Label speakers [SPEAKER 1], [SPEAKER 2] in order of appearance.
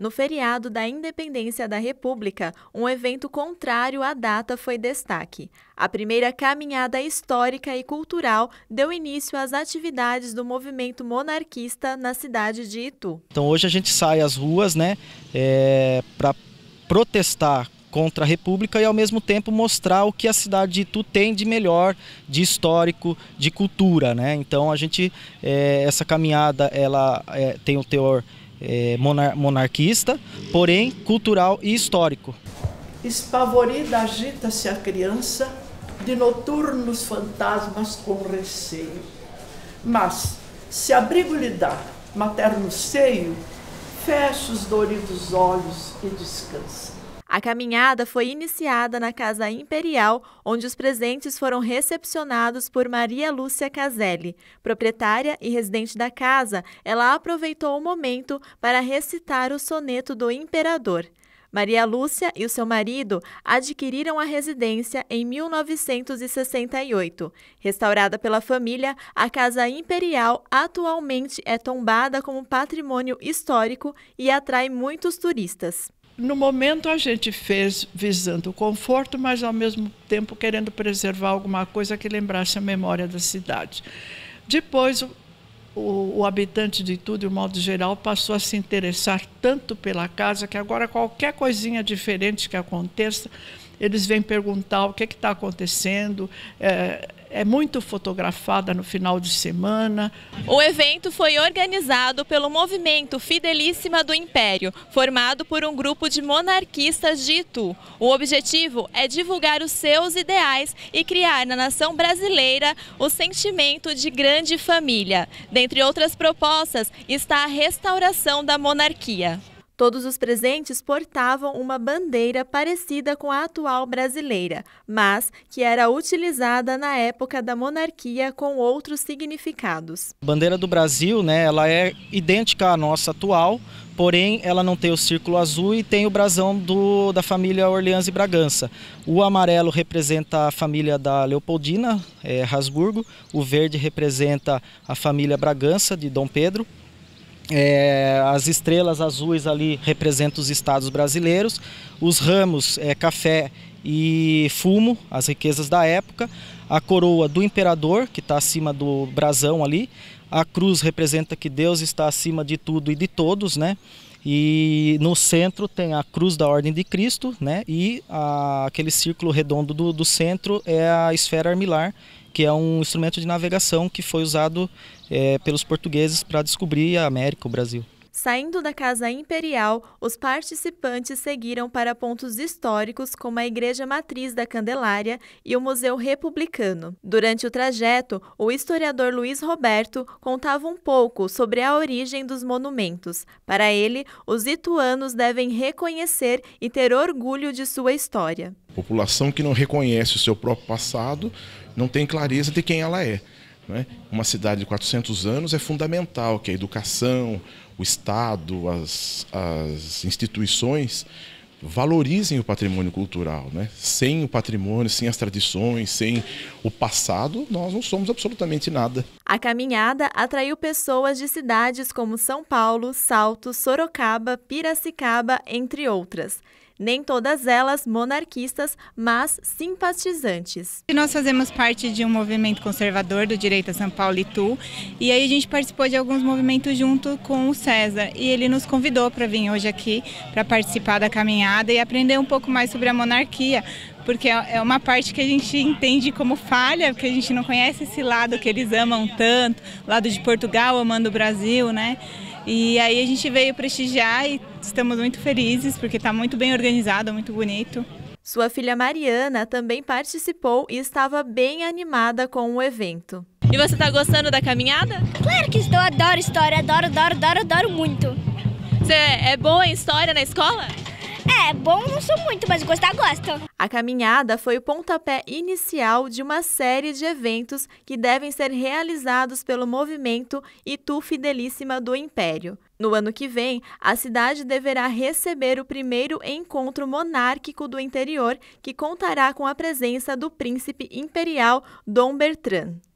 [SPEAKER 1] No feriado da Independência da República, um evento contrário à data foi destaque. A primeira caminhada histórica e cultural deu início às atividades do movimento monarquista na cidade de Itu.
[SPEAKER 2] Então hoje a gente sai às ruas, né, é, para protestar contra a República e ao mesmo tempo mostrar o que a cidade de Itu tem de melhor, de histórico, de cultura, né? Então a gente é, essa caminhada ela é, tem o teor é, monar monarquista, porém cultural e histórico.
[SPEAKER 3] Espavorida agita-se a criança de noturnos fantasmas com receio. Mas, se abrigo lhe dá materno seio, fecha os doridos olhos e descansa.
[SPEAKER 1] A caminhada foi iniciada na Casa Imperial, onde os presentes foram recepcionados por Maria Lúcia Caselli. Proprietária e residente da casa, ela aproveitou o momento para recitar o soneto do imperador. Maria Lúcia e o seu marido adquiriram a residência em 1968. Restaurada pela família, a Casa Imperial atualmente é tombada como patrimônio histórico e atrai
[SPEAKER 3] muitos turistas no momento a gente fez visando o conforto, mas ao mesmo tempo querendo preservar alguma coisa que lembrasse a memória da cidade. Depois, o, o, habitante de tudo, de um modo geral, passou a se interessar tanto pela casa que agora qualquer coisinha diferente que aconteça, eles vêm perguntar o que é está acontecendo. É, é muito fotografada no final de semana. O evento foi organizado pelo movimento Fidelíssima do Império,
[SPEAKER 1] formado por um grupo de monarquistas de Itu. O objetivo é divulgar os seus ideais e criar na nação brasileira o sentimento de grande família. Dentre outras propostas está a restauração da monarquia. Todos os presentes portavam uma bandeira parecida com a atual brasileira, mas que era utilizada na época da monarquia com outros significados.
[SPEAKER 2] A bandeira do Brasil, né, ela é idêntica à nossa atual, porém ela não tem o círculo azul e tem o brasão do, da família Orleans e Bragança. O amarelo representa a família da Leopoldina, é, Habsburgo, o verde representa a família Bragança de Dom Pedro é, as estrelas azuis ali representam os estados brasileiros, os ramos é café e fumo, as riquezas da época, a coroa do imperador, que está acima do brasão ali, a cruz representa que Deus está acima de tudo e de todos, né? E no centro tem a cruz da Ordem de Cristo, né? E a, aquele círculo redondo do, do centro é a esfera armilar, que é um instrumento de navegação que foi usado é, pelos portugueses para descobrir a América, o Brasil.
[SPEAKER 1] Saindo da Casa Imperial, os participantes seguiram para pontos históricos como a Igreja Matriz da Candelária e o Museu Republicano. Durante o trajeto, o historiador Luiz Roberto contava um pouco sobre a origem dos monumentos. Para ele, os ituanos devem reconhecer e ter orgulho de sua história.
[SPEAKER 2] População que não reconhece o seu próprio passado não tem clareza de quem ela é. Né? Uma cidade de 400 anos é fundamental que a educação, o Estado, as, as instituições valorizem o patrimônio cultural. Né? Sem o patrimônio, sem as tradições, sem o passado, nós não somos absolutamente nada. A caminhada
[SPEAKER 1] atraiu pessoas de cidades como São Paulo, Salto, Sorocaba, Piracicaba, entre outras nem todas elas monarquistas, mas simpatizantes. Nós fazemos parte de um movimento conservador do Direita São Paulo e Tu, e aí a gente participou de alguns movimentos junto com o César, e ele nos convidou para vir hoje aqui para participar da caminhada e aprender um pouco mais sobre a monarquia, porque é, é uma parte que a gente entende como falha, porque a gente não conhece esse lado que eles amam tanto, lado de Portugal amando o Brasil, né? E aí a gente veio prestigiar e Estamos muito felizes porque está muito bem organizado, muito bonito. Sua filha Mariana também participou e estava bem animada com o evento. E você está gostando da caminhada? Claro que estou, adoro história, adoro, adoro, adoro, adoro muito. Você é boa em história na escola? É, bom não sou muito, mas gostar, gosto. A caminhada foi o pontapé inicial de uma série de eventos que devem ser realizados pelo movimento Itu Fidelíssima do Império. No ano que vem, a cidade deverá receber o primeiro encontro monárquico do interior, que contará com a presença do príncipe imperial Dom Bertrand.